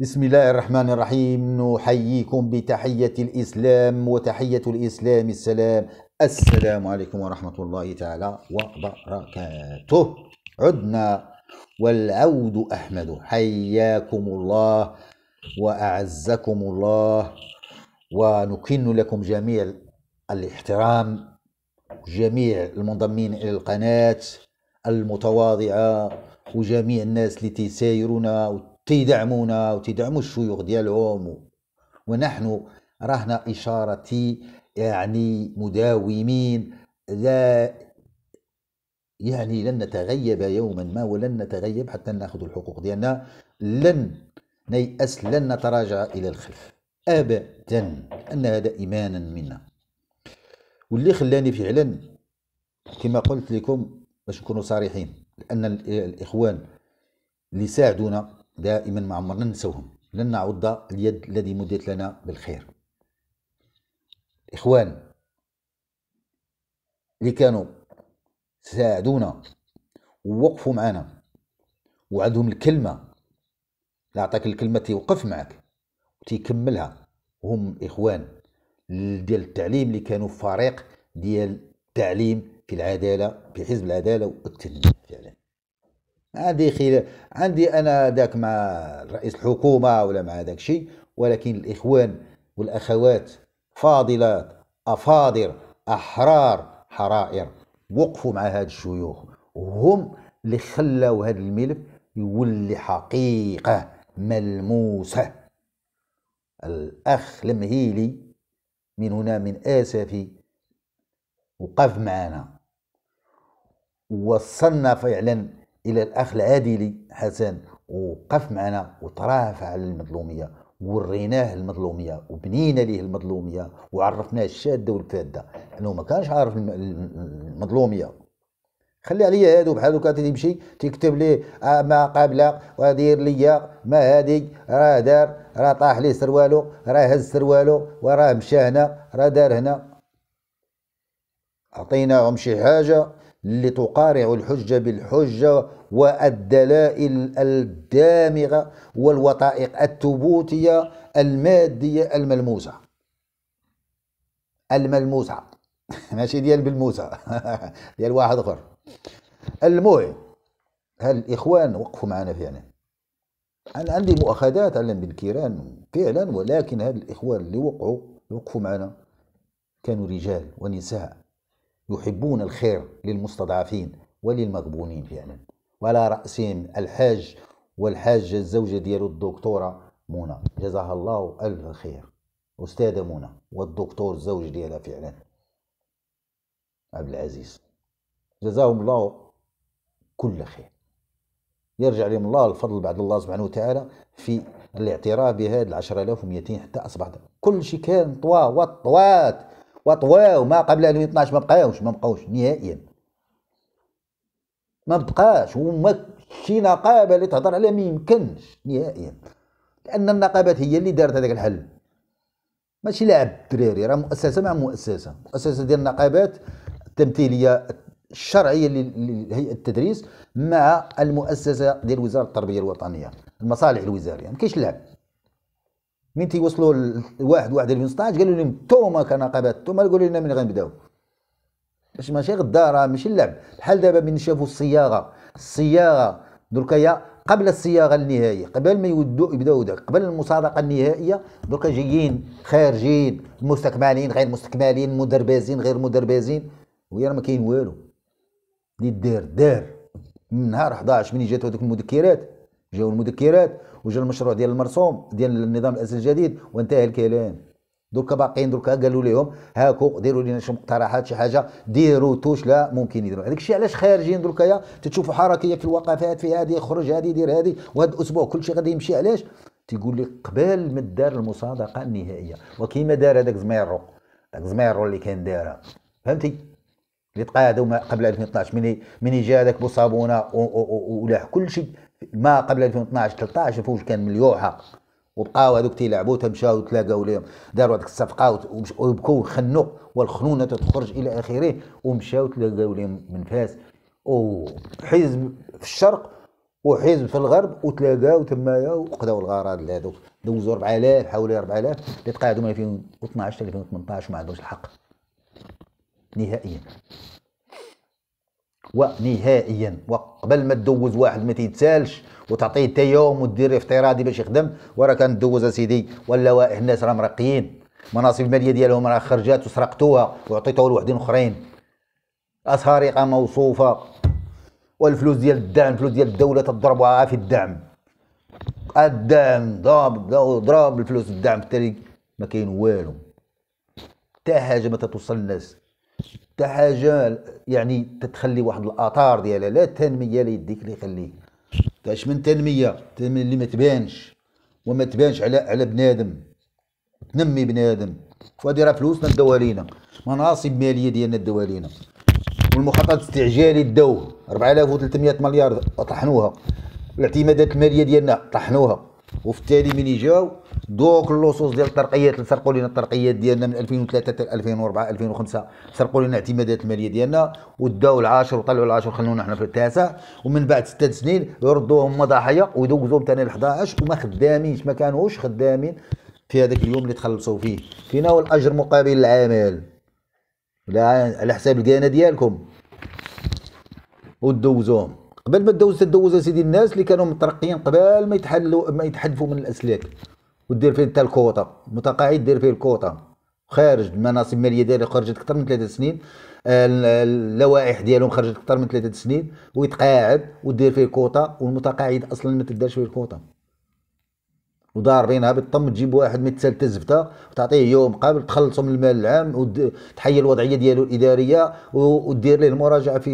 بسم الله الرحمن الرحيم نحييكم بتحية الإسلام وتحية الإسلام السلام السلام عليكم ورحمة الله تعالى وبركاته عدنا والعود أحمد حياكم الله وأعزكم الله ونكن لكم جميع الاحترام جميع المنضمين إلى القناة المتواضعة وجميع الناس التي سايرون تيدعمونا وتيدعموا الشيوخ ديالهم ونحن رهنا إشارة يعني مداومين لا يعني لن نتغيب يوما ما ولن نتغيب حتى ناخذ الحقوق ديالنا لن نيأس لن نتراجع إلى الخلف أبدا أن هذا إيمانا منا واللي خلاني فعلا كما قلت لكم باش نكونوا صريحين لأن الإخوان اللي ساعدونا دائما ما عمرنا ننسوهم لن نعض اليد الذي مدت لنا بالخير الإخوان اللي كانوا ساعدونا ووقفوا معنا وعدهم الكلمة اللي عطاك الكلمة تيوقف معك وتيكملها هم إخوان ديال التعليم اللي كانوا فريق ديال التعليم في العدالة في حزب العدالة والتنمية فعلا عندي خلاف عندي انا ذاك مع رئيس الحكومه ولا مع ذاك شيء ولكن الاخوان والاخوات فاضلات افاضل احرار حرائر وقفوا مع هاد الشيوخ وهم اللي خلاو هاد الملف يولي حقيقه ملموسه الاخ المهيلي من هنا من اسفي وقف معنا وصلنا فعلا الى الاخ العادلي حسن وقف معنا وترافع على المظلوميه وريناه المظلوميه وبنينا ليه المظلوميه وعرفناه الشاده والفاده انه ما كانش عارف المظلوميه خلي عليا هادو بحال هكا تيمشي تكتب ليه آه ما قابله ودير ليا ما هادي راه دار راه طاح ليه سروالو راه هز سروالو وراه مشى هنا راه دار هنا عطيناهم شي حاجه لتقارع الحجة بالحجة والدلائل الدامغة والوثائق الثبوتية المادية الملموسة الملموسة ماشي ديال بالموسى ديال واحد اخر المهم الاخوان وقفوا معنا فعلا يعني. انا عندي مؤاخذات على بن كيران فعلا ولكن هاد الاخوان اللي وقعوا وقفوا معنا كانوا رجال ونساء يحبون الخير للمستضعفين وللمغبونين فعلا وعلى رأسهم الحاج والحاجة الزوجة ديالو الدكتورة منى جزاها الله ألف خير أستاذة منى والدكتور الزوج ديالها فعلا عبد العزيز جزاهم الله كل خير يرجع لهم الله الفضل بعد الله سبحانه وتعالى في الاعتراف بهذه ال 10200 حتى اصبحت كل شيء كان طوا وطوات وطواو ما قبل 2012 ما بقاوش ما بقاوش نهائيا ما بقاش وما شي نقابه اللي تهضر عليها ما يمكنش نهائيا لان النقابات هي اللي دارت هذاك الحل ماشي لعب الدراري راه مؤسسه مع مؤسسه مؤسسه ديال النقابات التمثيليه الشرعيه لهيئه التدريس مع المؤسسه ديال وزاره التربيه الوطنيه المصالح الوزاريه ما كاينش لعب من تيوصلوا لواحد واحد 2016 قالوا لهم توما كنقابات توما قالوا لنا من غنبداو باش ماشي غدا راه ماشي اللعب بحال دابا من شافوا الصياغه الصياغه دركا قبل الصياغه النهائيه قبل ما يودوا يبداو داك قبل المصادقه النهائيه دركا جايين خارجين مستكملين غير مستكملين مدربازين غير مدربازين ويا راه ما كاين والو اللي دار دار من نهار 11 من جاتو هذوك المذكرات جاو المذكرات وجا المشروع ديال المرسوم ديال النظام الاساسي الجديد وانتهى الكلام دوكا باقيين دوكا قالوا لهم هاكو ديروا لنا شي مقترحات شي حاجه ديروا توش لا ممكن يديروا هذاك الشيء علاش خارجين دوكا يا تتشوفوا حركيه في الوقفات في هذه يخرج هذه يدير هذه وهذا الاسبوع كل شيء غادي يمشي علاش تيقول لك قبل ما دار المصادقه النهائيه وكيما دار هذاك زميرو هذاك زميرو اللي كان دارها فهمتي اللي تقاعدوا قبل 2012 ملي ملي جا هذاك بوصابونه ولاح كل شيء ما قبل 2012 13 فوج كان مليوحه وبقاو هذوك تيلعبوا تمشاو تلاقاو لهم داروا هذيك الصفقه وبكوا وخنوا والخنونه تتخرج الى اخره ومشاو تلاقاو لهم من فاس وحزب في الشرق وحزب في الغرب وتلاقاو تمايا وقداو الغرض لهذوك دوزوا 4000 حوالي 4000 اللي تقاعدوا من 2012 2018 وما عندهمش الحق نهائيا ونهائيا وقبل ما تدوز واحد ما تيتسالش وتعطيه حتى يوم ودير افتراضي باش يخدم وراه كان دوز اسيدي ولا الناس راه مرقيين المناصب الماليه ديالهم راه خرجات وسرقتوها وعطيتوها لوحدين اخرين اسارقه موصوفه والفلوس ديال الدعم الفلوس ديال الدوله تضربها في الدعم الدعم ضرب ضرب الفلوس الدعم التالي ما كاين والو حتى حاجه ما تتوصل الناس حتى حاجه يعني تتخلي واحد الاثار ديالها لا التنميه لا يديك اللي يخليك كاش من تنميه تنميه اللي ما تبانش وما تبانش على على بنادم تنمي بنادم فهادي راه فلوسنا داوها لينا مناصب ماليه ديالنا داوها لينا والمخطط الاستعجالي داوه 4300 مليار طحنوها الاعتمادات الماليه ديالنا طحنوها وفي التالي من يجاو دوك اللصوص ديال الترقيات اللي سرقوا لنا الترقيات ديالنا من 2003 حتى 2004 2005 سرقوا لنا الاعتمادات الماليه ديالنا وداو العاشر وطلعوا العاشر وخلونا حنا في التاسع ومن بعد ست سنين يردوهم هما ضحايا ويدوزوهم ثاني ل 11 وما خدامينش ما كانوش خدامين في هذاك اليوم اللي تخلصوا فيه فينا هو الاجر مقابل العمل على حساب الكانه ديالكم ودوزوهم قبل ما تدوز تدوز سيدي الناس اللي كانوا مترقيين قبل ما يتحلوا ما يتحذفوا من الاسلاك ودير فيه انت الكوطه متقاعد دير فيه الكوطه خارج المناصب الماليه ديالي خرجت اكثر من ثلاثه سنين اللوائح ديالهم خرجت اكثر من ثلاثه سنين ويتقاعد ودير فيه كوطه والمتقاعد اصلا ما تدارش فيه الكوطه ودار بينها بالطم تجيب واحد متسلت الزفته وتعطيه يوم قبل تخلصوا من المال العام وتحيي الوضعيه ديالو الاداريه ودير ليه المراجعه في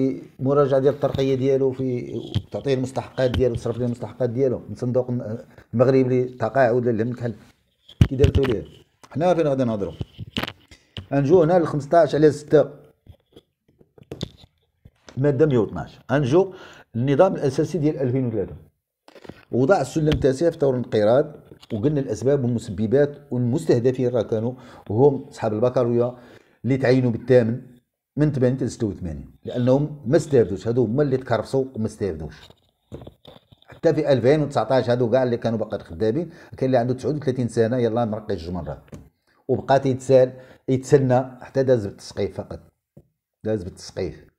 مراجعه ديال الترقيه ديالو في تعطيه المستحقات ديالو تصرف ليه المستحقات ديالو من صندوق المغرب للتقاعد ولا الكحل كي دارتو ليه حنا فين غادي نهضروا انجو هنا ل 15 على 6 ماده 112 انجو النظام الاساسي ديال 2003 وضع السلم التاسع في طور الانقراض وقلنا الاسباب والمسببات والمستهدفين راه كانوا وهم اصحاب البكالوريا اللي تعينوا بالثامن من 80 ل 86 لانهم ما استافدوش هذو هما اللي تكرفصوا وما استافدوش حتى في 2019 هذو كاع اللي كانوا باقي خدامين كاين اللي عنده 39 سنه يلا مرقي جوج مرات وبقى يتسال يتسنى حتى داز بالتسقيف فقط داز بالتسقيف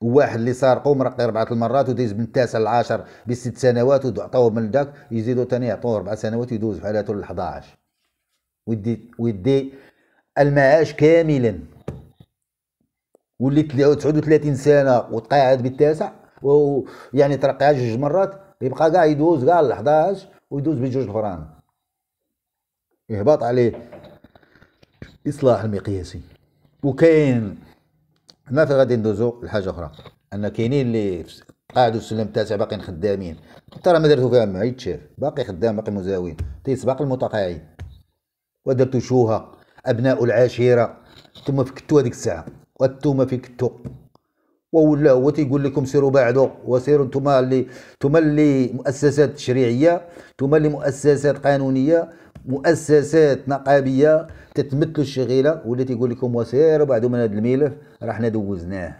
واحد اللي سارقو مرقي اربعة المرات وديز من التاسع العاشر بست سنوات وعطوه من داك يزيدو ثاني يعطوه اربع سنوات يدوز في حالته لل 11 ويدي ويدي المعاش كاملا ولي 39 سنه وتقاعد بالتاسع ويعني ترقع جوج مرات يبقى كاع يدوز كاع ل 11 ويدوز بجوج الفران يهبط عليه اصلاح المقياسي وكاين ما في غادي ندوزو لحاجه اخرى ان كاينين اللي قاعدوا السلم التاسع باقيين خدامين راه ما درتو فيها ما يتشاف باقي خدام باقي مزاوين تيسبق المتقاعد ودرتو شوها ابناء العشيره ثم فكتو هذيك الساعه والثومه فكتو ولا هو تيقول لكم سيروا بعدو وسيروا انتم اللي انتم اللي مؤسسات تشريعيه تملي اللي مؤسسات قانونيه مؤسسات نقابيه تتمثلوا الشغيله ولا تيقول لكم وسيروا بعدو من هذا الملف راه حنا دوزناه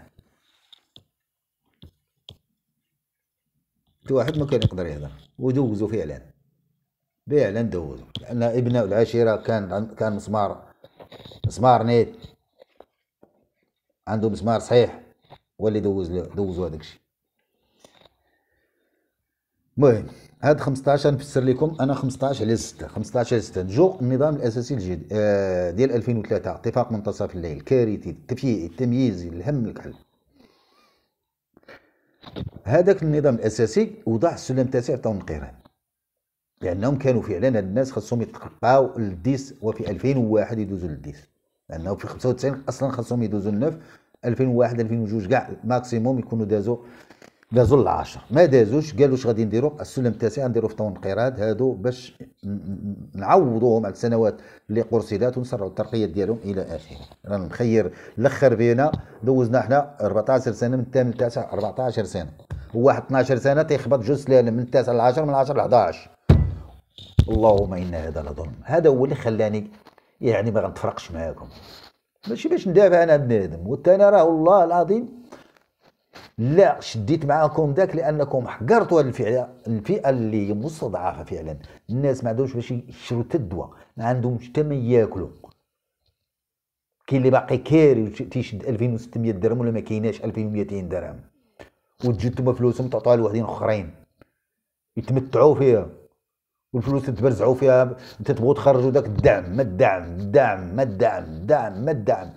تو واحد ما كان يقدر يهضر ودوزوا فعلا فعلا دوزوا لان ابناء العشيره كان كان مسمار مسمار نيت عنده مسمار صحيح هو اللي دوز دوزوا هذاك الشيء المهم هاد 15 نفسر لكم انا 15 على 6 15 على 6 جو النظام الاساسي الجديد آه، ديال 2003 اتفاق منتصف الليل كارثي التفيئي التمييزي الهم الكحل هذاك النظام الاساسي وضع السلم التاسع تاع الانقراض لانهم كانوا فعلا الناس خاصهم يتقطعوا للديس وفي 2001 يدوزوا للديس لانه في 95 اصلا خاصهم يدوزوا للنف 2001 2002 كاع ماكسيموم يكونوا دازو دازوا العشر ما دازوش قالوا اش غادي نديروا السلم التاسع نديروا في طون القيراد هادو باش نعوضوهم على السنوات اللي قرصدات ونسرعوا الترقيه ديالهم الى اخره رانا مخير الاخر بينا دوزنا حنا 14 سنه من الثامن التاسع 14 سنه وواحد 12 سنه تيخبط جوج سلالم من التاسع للعشر من العشر ل 11 اللهم ان هذا لظلم هذا هو اللي خلاني يعني ما غنتفرقش معاكم ماشي باش ندافع انا بنادم انا راه والله العظيم لا شديت معاكم ذاك لانكم حقرتوا الفئه الفئه اللي مستضعفه فعلا الناس ما عندهمش باش يشرو حتى الدواء ما عندهمش حتى ما ياكلوا كاين اللي باقي كاري تيشد 2600 درهم ولا ما كايناش 2200 درهم وتجد فلوسهم تعطوها لوحدين اخرين يتمتعوا فيها والفلوس تتبرزعوا فيها انت تبغوا تخرجوا ذاك الدعم ما الدعم الدعم ما الدعم الدعم ما الدعم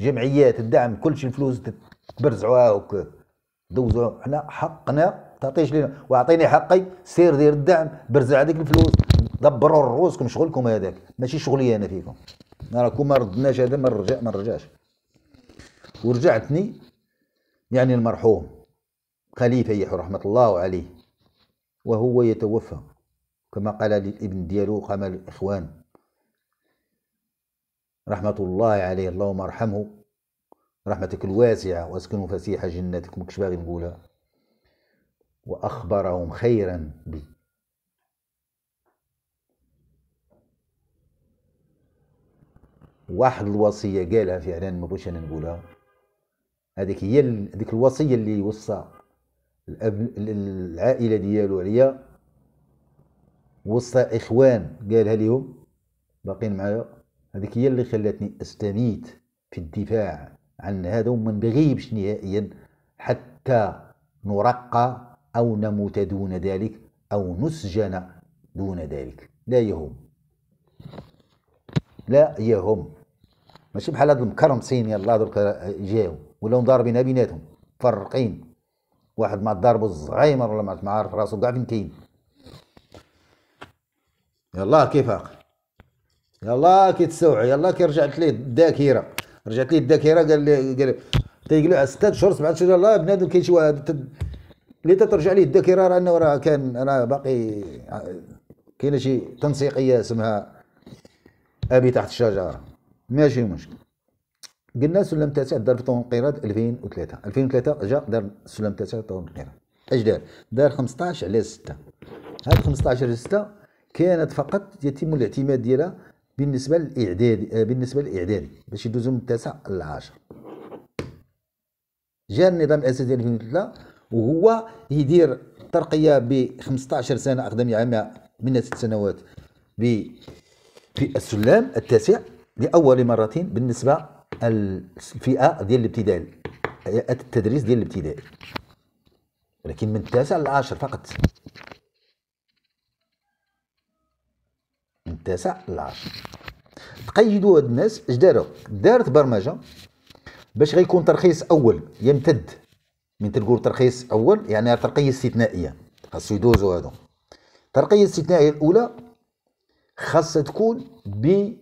جمعيات الدعم كل شيء الفلوس تبرزعوها وك دوزوا حنا حقنا تعطيش لنا واعطيني حقي سير دير الدعم برزع هذيك الفلوس دبروا رؤوسكم شغلكم هذاك ماشي شغلي انا فيكم راكم ما ردناش هذا ما رجع ما رجعش ورجعتني يعني المرحوم خليفه يحيى رحمه الله عليه وهو يتوفى كما قال للابن ديالو قام الإخوان رحمة الله عليه اللهم ارحمه رحمتك الواسعة واسكنوا فسيح جناتك مكش باغي نقولها وأخبرهم خيرا بي واحد الوصية قالها فعلا ما بغيتش أنا نقولها هذيك هي هذيك الوصية اللي وصى الأب العائلة ديالو عليا وسط إخوان قالها لهم باقين معايا هذيك هي اللي خلاتني استميت في الدفاع عن هذا وما نغيبش نهائيا حتى نرقى أو نموت دون ذلك أو نسجن دون ذلك لا يهم لا يهم ماشي بحال هاد المكرمسين يلاه درك جاو ولاو ضاربين بيناتهم فرقين واحد ما ضاربو الزعيمر ولا ما عارف راسو كاع فين كاين يلا كيف عقل يلا كي تستوعي يلا كي رجعت ليه الذاكره رجعت ليه الذاكره قال لي قال تيقول على ستة شهور سبعة شهور لا بنادم كاين شي واحد اللي ترجع ليه الذاكره راه انه راه كان راه باقي كاينه شي تنسيقيه اسمها ابي تحت الشجره ماشي مشكل قلنا سلم تاسع دار في طون القيرات 2003 2003 جا دار سلم تاسع طون القيرات اش دار دار 15 على 6 هاد 15 على 6 كانت فقط يتم الاعتماد ديالها بالنسبه للاعدادي آه، بالنسبه للاعدادي باش يدوزوا من التاسع للعاشر جاء النظام الاساسي 2003 وهو يدير الترقيه ب 15 سنه اقدم عام من ست سنوات ب في السلام التاسع لاول مره بالنسبه الفئه ديال الابتدائي التدريس ديال الابتدائي ولكن من التاسع للعاشر فقط التاسع العاشر تقيدوا هاد الناس اش داروا دارت برمجه باش غيكون ترخيص اول يمتد من تقول ترخيص اول يعني ترقيه استثنائيه خاصو يدوزوا هادو الترقيه الاستثنائيه الاولى خاصها تكون ب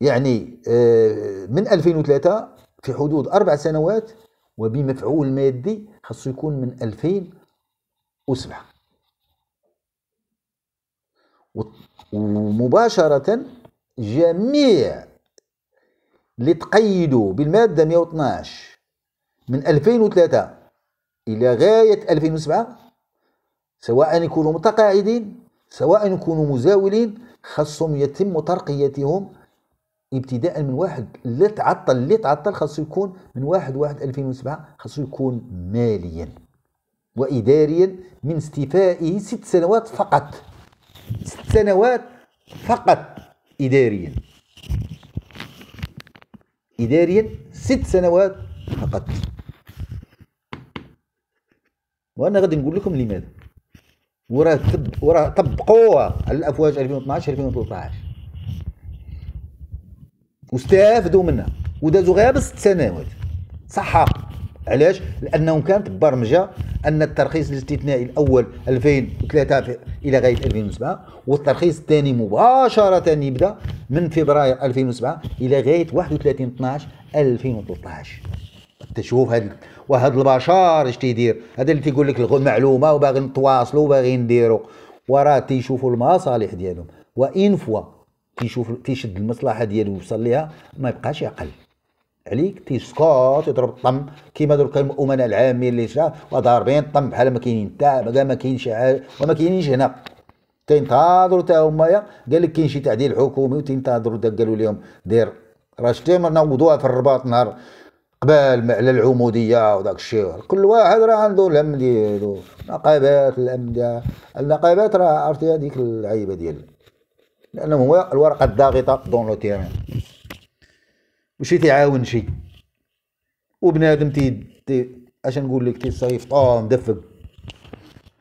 يعني آه، من 2003 في حدود اربع سنوات وبمفعول مادي خاصو يكون من 2007 ومباشرة جميع اللي تقيدوا بالمادة 112 من 2003 إلى غاية 2007 سواء يكونوا متقاعدين سواء يكونوا مزاولين خاصهم يتم ترقيتهم ابتداء من واحد اللي تعطل اللي تعطل خاصو يكون من واحد واحد 2007 خاصو يكون ماليا وإداريا من استيفائه ست سنوات فقط ست سنوات فقط إداريا إداريا ست سنوات فقط وأنا غادي نقول لكم لماذا وراه تب... وراه طبقوها على الأفواج 2012 2013 واستافدوا منها ودازوا غير بست سنوات صحة علاش لانه كانت برمجه ان الترخيص الاستثنائي الاول 2003 الى غايه 2007 والترخيص الثاني مباشره يبدا من فبراير 2007 الى غايه 31 12 2013 تشوف هاد وهاد البشار اش تيدير هذا اللي تيقول لك المعلومه وباغي نتواصلوا وباغي نديروا وراه تيشوفوا المصالح ديالهم وان فوا تيشوف تيشد المصلحه ديالو ويوصل ليها ما يبقاش يعقل عليك تيسقط يضرب الطم كيما دروك الامناء العامين اللي شا وضاربين الطم بحال ما كاينين تاع بقى ما كاينش شي حاجه وما كاينينش هنا تينتظروا تا هما قال لك كاين شي تعديل حكومي وتينتظروا قالوا لهم دير راه شتي نوضوها في الرباط نهار قبال على العموديه وداك الشيء كل واحد راه عنده الهم ديالو نقابات الهم ديال النقابات راه عرفتي هذيك العيبه ديال لانه هو الورقه الضاغطه دون لو تيران وشي تيعاون شي وبنادم تي تي اش نقول لك صيف طار مدفق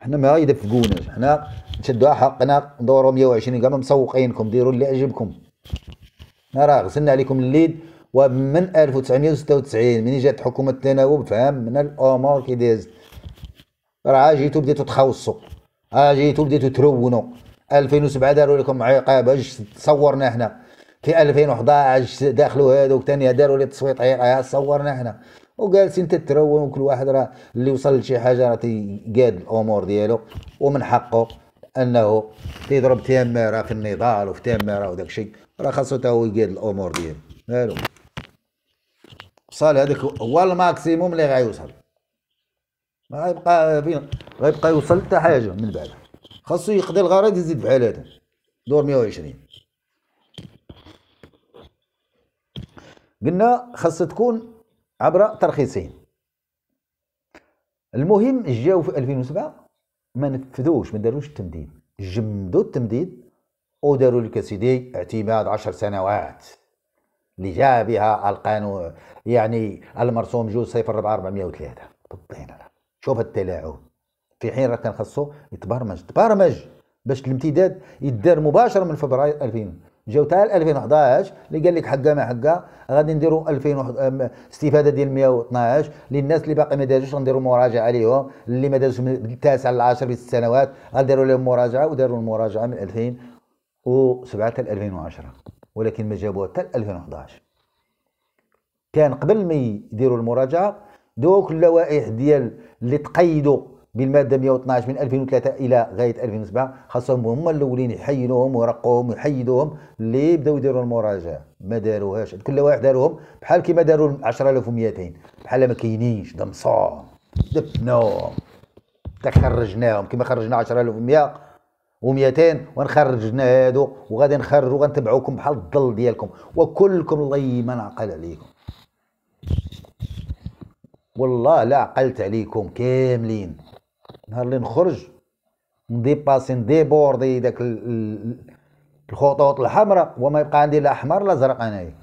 حنا ما يدفقوناش حنا نشدوا حقنا ندورو 120 قام مسوقينكم ديروا اللي عجبكم ما راه غسلنا عليكم الليد ومن 1996 من جات حكومه التناوب فهمنا الامور كي دازت راه جيتو بديتو تخوصوا ها جيتو بديتو ترونوا 2007 داروا لكم عقاب اش تصورنا حنا في 2011 داخلوا هذوك ثاني داروا لي تصويت عير صورنا احنا وجالسين تترون وكل واحد راه اللي وصل لشي حاجه راه تيقاد الامور ديالو ومن حقه انه تيضرب تيميره في النضال وفي تيميره وداك الشيء راه خاصو تاهو هو يقاد الامور ديالو مالو وصل هذاك هو الماكسيموم اللي غيوصل ما غيبقى بين غيبقى يوصل حتى حاجه من بعد خاصو يقضي الغرض يزيد بحال هذا دور 120 قلنا خاص تكون عبر ترخيصين المهم جاو في 2007 ما نفذوش ما داروش التمديد جمدوا التمديد وداروا لك سيدي اعتماد عشر سنوات اللي جاء بها القانون يعني المرسوم جوز صفر 4 403 بالطين شوف التلاعب في حين راه كان خاصو يتبرمج تبرمج باش الامتداد يدار مباشره من فبراير 2000 جاو تاع 2011 اللي قال لك حقه ما حقه غادي نديروا 2000 استفاده ديال 112 للناس اللي باقي ما دازوش غنديروا مراجعه عليهم اللي ما دازوش من التاسع للعاشر بست سنوات غنديروا لهم مراجعه وداروا المراجعه من 2007 حتى 2010 ولكن ما جابوها حتى 2011 كان قبل ما يديروا المراجعه دوك اللوائح ديال اللي تقيدوا بالماده 112 من 2003 الى غايه 2007 خاصهم هما الاولين يحينوهم ويرقوهم ويحيدوهم اللي يبداو يديروا المراجعه ما داروهاش كل واحد داروهم بحال كيما داروا 10200 بحال ما كاينينش دمصوهم دفنوهم خرجناهم كما خرجنا 10100 و200 ونخرجنا هادو وغادي نخرجوا غنتبعوكم بحال الظل ديالكم وكلكم الله ما نعقل عليكم والله لا عقلت عليكم كاملين نهار اللي نخرج نديباسي نديبوردي داك الخطوط الحمراء وما يبقى عندي لا احمر لا زرق انايا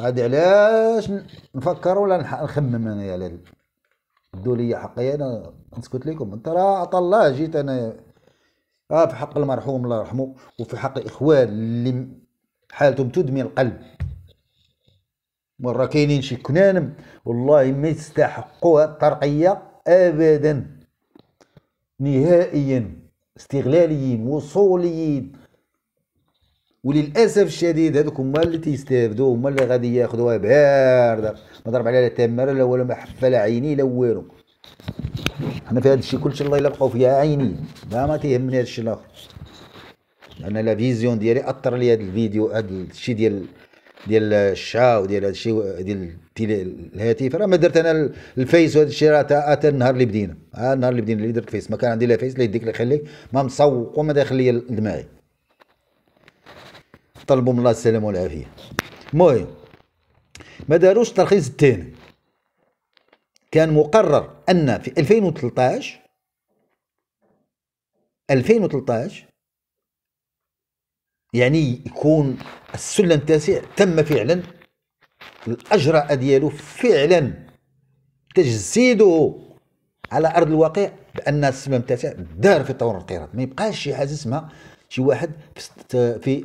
هادي علاش نفكر ولا نخمم انايا على دو لي حقي انا نسكت لكم انت راه عطا الله جيت انا آه في حق المرحوم الله يرحمه وفي حق الاخوان اللي حالتهم تدمي القلب مرة كاينين شي كنانم والله ما يستحقوها الترقية ابدا نهائيا استغلاليين وصوليين وللاسف الشديد هذوك هما اللي تيستافدوا هما اللي غادي ياخذوها بارده ما ضرب عليها لا تماره لا والو محفه لا عيني لا والو حنا في هذا الشيء كلشي الله الا بقاو فيها عيني لا ما تيهمني هذا الشيء الاخر انا لا فيزيون ديالي اثر لي هذا الفيديو هذا الشيء ديال ديال الشا وديال هذا الشيء ديال الهاتف راه ما درت انا الفيس وهذا الشيء راه حتى النهار اللي بدينا ها النهار اللي بدينا اللي درت الفيس ما كان عندي لا فيس لا يديك لا يخليك ما مسوق وما داخل لي دماغي طلبوا من الله السلامه والعافيه المهم ما داروش الترخيص الثاني كان مقرر ان في 2013 2013 يعني يكون السلم التاسع تم فعلا الاجرأه ديالو فعلا تجسيده على ارض الواقع بان السلم التاسع دار في طور القيراط ما يبقاش شي حاجه اسمها شي واحد في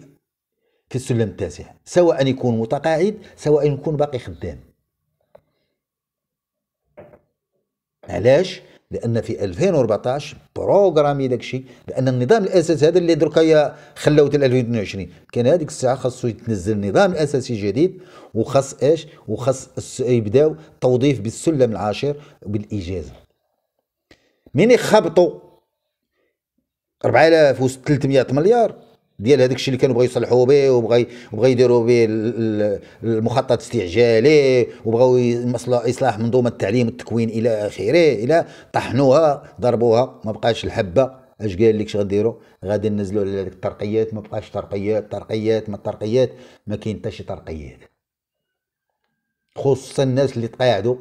في السلم التاسع سواء يكون متقاعد سواء يكون باقي خدام علاش لان في 2014 بروغرامي داك الشيء النظام الاساسي هذا اللي دركا خلاو حتى 2022 كان هذيك الساعه خاصو يتنزل نظام اساسي جديد وخاص ايش وخاص يبداو توظيف بالسلم العاشر بالاجازه من يخبطوا 4300 مليار ديال هذاك الشيء اللي كانوا بغاو يصلحوا به وبغى وبغى يديروا به المخطط الاستعجالي وبغاو اصلاح منظومه التعليم والتكوين الى اخره الى طحنوها ضربوها ما بقاش الحبه اش قال لك غديروا غادي ننزلوا على هذيك الترقيات ما بقاش ترقيات ترقيات ما الترقيات ما كاين حتى شي ترقيات خصوصا الناس اللي تقاعدوا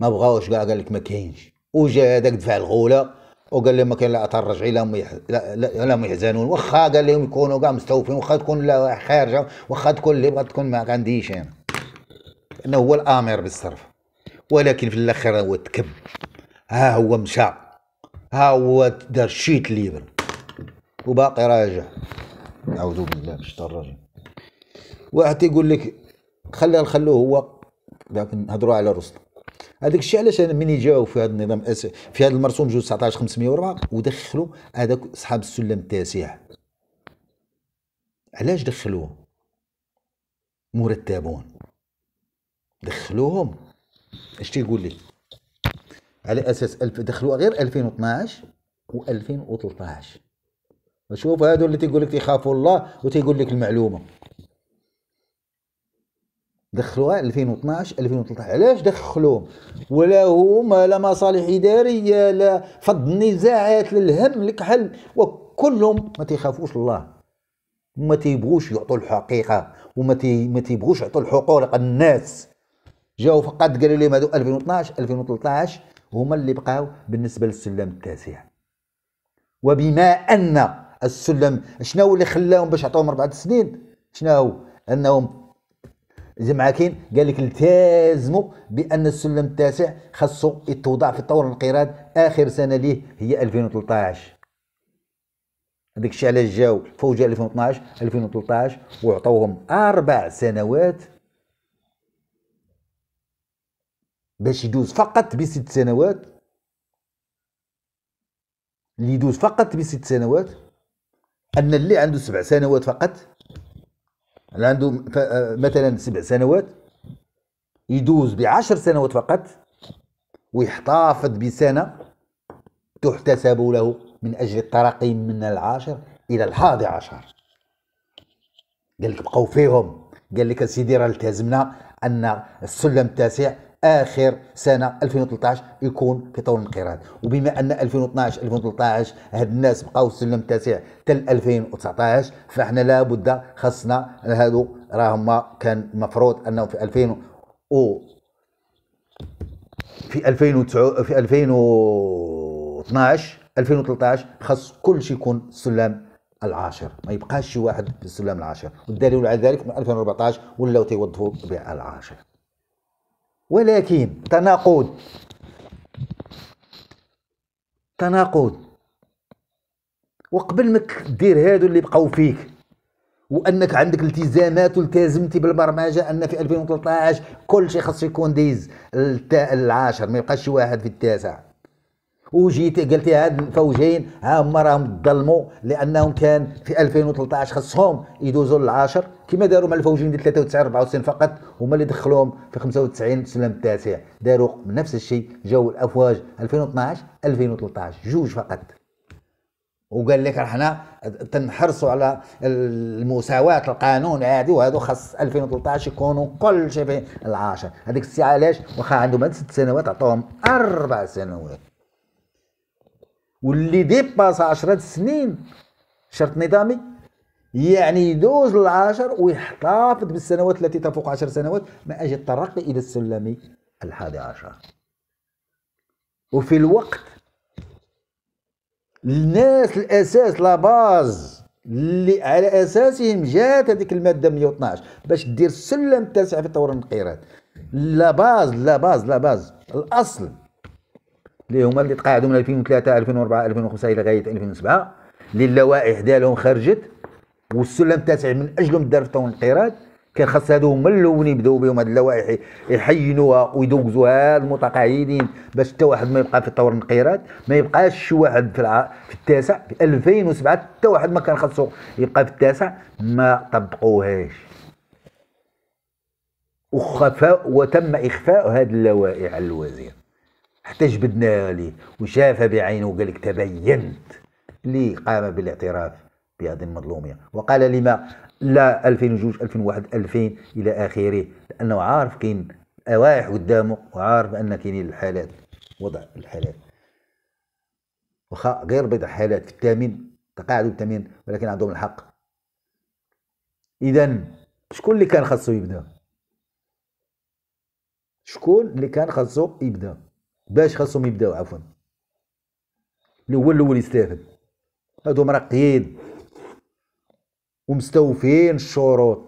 ما بغاوش كاع قال لك ما كاينش وجا هذاك دفع الغوله وقال لهم ما كاين لا اترجع لهم لا, لا, لا يحزنون واخا قال لهم يكونوا كاع مستوفين واخا تكون لا خارجه واخا تكون اللي بغات تكون ما عنديش انا انه هو الامر بالصرف ولكن في الاخر هو تكب ها هو مشى ها هو دار شيت ليبر وباقي راجع اعوذ بالله من الشيطان الرجيم واحد يقول لك خلي نخلوه هو لكن هضروا على رسله هذاك الشيء علاش انا من يجاو في هذا النظام في هذا المرسوم جوج 19 504 ودخلوا هذاك اصحاب السلم التاسع علاش دخلوه مرتبون دخلوهم اش تيقول لي على اساس الف دخلوا غير 2012 و2013 شوف هادو اللي تيقول لك تيخافوا الله وتيقول لك المعلومه دخلوها 2012 2013 علاش دخلوهم ولا هما لا مصالح اداريه لا فض النزاعات للهم الكحل وكلهم ما تيخافوش الله وما تيبغوش يعطوا الحقيقه وما تي ما تيبغوش يعطوا الحقوق الناس جاو فقط قالوا لهم هذو 2012 2013 هما اللي بقاو بالنسبه للسلم التاسع وبما ان السلم شنو اللي خلاهم باش عطاهم اربع سنين شنو انهم زعما كاين قال لك التزموا بان السلم التاسع خاصو يتوضع في طور الانقراض اخر سنه ليه هي 2013 هذاك الشيء علاش جاو فوج 2012 2013 وعطوهم اربع سنوات باش يدوز فقط بست سنوات اللي يدوز فقط بست سنوات ان اللي عنده سبع سنوات فقط اللي عنده آه، مثلا سبع سنوات يدوز بعشر سنوات فقط ويحتفظ بسنة تحتسب له من أجل الترقي من العاشر إلى الحادي عشر قال لك بقوا فيهم قال لك سيدي راه التزمنا أن السلم التاسع اخر سنه 2013 يكون في طور انقراض وبما ان 2012 2013 هاد الناس بقاو السلم التاسع حتى 2019 فاحنا لابد خاصنا هادو راهما كان مفروض انه في 2000 و في 2009 في 2012 2013 خاص كل شيء يكون السلم العاشر ما يبقاش شي واحد في السلم العاشر والدليل على ذلك من 2014 ولاو تيوظفوا بالعاشر ولكن تناقض تناقض وقبل ما دير هادو اللي بقاو فيك وانك عندك التزامات والتزمتي بالبرمجه ان في 2013 كل شيء خاصو يكون التاء العاشر ما يبقاش شي واحد في التاسع وجيت قلت هاد الفوجين ها هما راهم ظلموا لانهم كان في 2013 خصهم يدوزوا للعاشر كما داروا مع الفوجين ديال 93 94 فقط هما اللي دخلوهم في 95 سلم التاسع داروا نفس الشيء جاو الافواج 2012 2013 جوج فقط وقال لك حنا تنحرصوا على المساواة القانون عادي وهذا خاص 2013 يكونوا كل شيء في العاشر هذيك الساعة علاش واخا عندهم هاد ست سنوات عطوهم أربع سنوات واللي ديباس 10 سنين شرط نظامي يعني يدوز العشر ويحتفظ بالسنوات التي تفوق عشر سنوات ما أجل الترقي إلى السلم الحادي عشر وفي الوقت الناس الأساس لا باز اللي على أساسهم جات هذيك المادة 112 باش دير السلم التاسع في طور النقيرات لا باز لا باز لا باز الأصل اللي هما اللي تقاعدوا من 2003 2004 2005 غايه 2007 اللي اللوائح ديالهم خرجت والسلم التاسع من اجلهم دار في الانقراض كان خاص هادو هما الاولين يبداو بهم هاد اللوائح يحينوها ويدوزوها المتقاعدين باش حتى واحد ما يبقى في طور الانقراض ما يبقاش شي واحد في, الع... في التاسع في 2007 حتى واحد ما كان خاصو يبقى في التاسع ما طبقوهاش وخفاء وتم اخفاء هذه اللوائح على الوزير احتج ليه وشافها بعينه وقال لك تبينت لي قام بالاعتراف بهذه المظلوميه وقال لما لا 2002 2001 2000 الى اخره لانه عارف كاين اوائح قدامه وعارف ان كاينين الحالات وضع الحالات وخا غير بضع حالات في الثامن تقاعدوا الثامن ولكن عندهم الحق اذا شكون اللي كان خاصو يبدا شكون اللي كان خاصو يبدا باش خاصهم يبداو عفوا الاول الاول يستافد هادو مرقيين ومستوفين الشروط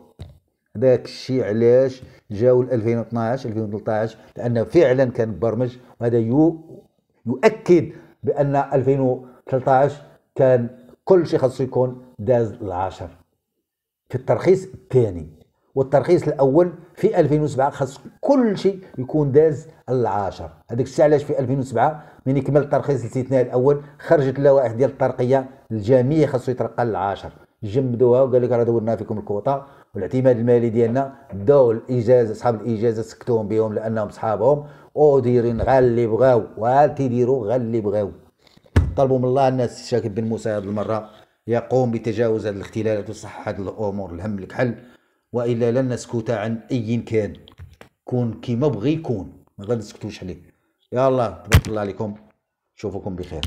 هذاك الشيء علاش جاو 2012 2013 لان فعلا كان برمج وهذا يؤكد بان 2013 كان كل شيء خاصو يكون داز العاشر في الترخيص الثاني والترخيص الاول في 2007 خاص كل شيء يكون داز العاشر هذاك الشيء علاش في 2007 من يكمل الترخيص الاستثنائي الاول خرجت اللوائح ديال الترقيه الجميع خاصو يترقى للعاشر جمدوها وقال لك راه دورنا فيكم الكوطه والاعتماد المالي ديالنا داو الاجازه اصحاب الاجازه سكتوهم بهم لانهم صحابهم ودايرين غير اللي بغاو وعاد تيديروا غير اللي بغاو طلبوا من الله الناس شاكب بن موسى هذه المره يقوم بتجاوز هذه الاختلالات وصحة هذه الامور الهم لك حل والا لن نسكت عن اي كان كون كيما بغي يكون ما نسكتوش عليه يلا تبارك الله عليكم نشوفكم بخير